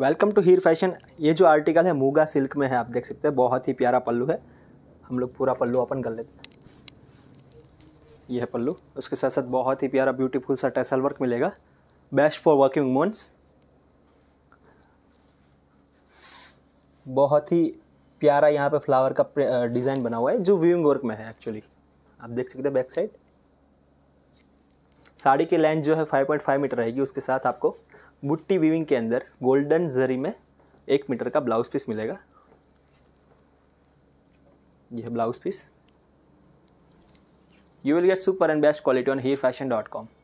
welcome to Heer fashion ये जो article है मूगा सिल्क में है आप देख सकते हैं बहुत ही प्यारा पल्लू है हम लोग पूरा पल्लू अपन कर लेते हैं ये है पल्लू उसके साथ साथ बहुत ही प्यारा ब्यूटीफुल सा टैसल वर्क मिलेगा बेस्ट फॉर वर्किंग मोन्स बहुत ही प्यारा यहाँ पे फ्लावर का डिज़ाइन बना हुआ है जो व्यूइंग वर्क में है एक्चुअली आप देख सकते हैं बैक साइड साड़ी की लेंथ जो है 5.5 मीटर रहेगी उसके साथ आपको मुट्टी वीविंग के अंदर गोल्डन जरी में एक मीटर का ब्लाउज पीस मिलेगा यह blouse piece you will get super and best quality on Heer fashion dot com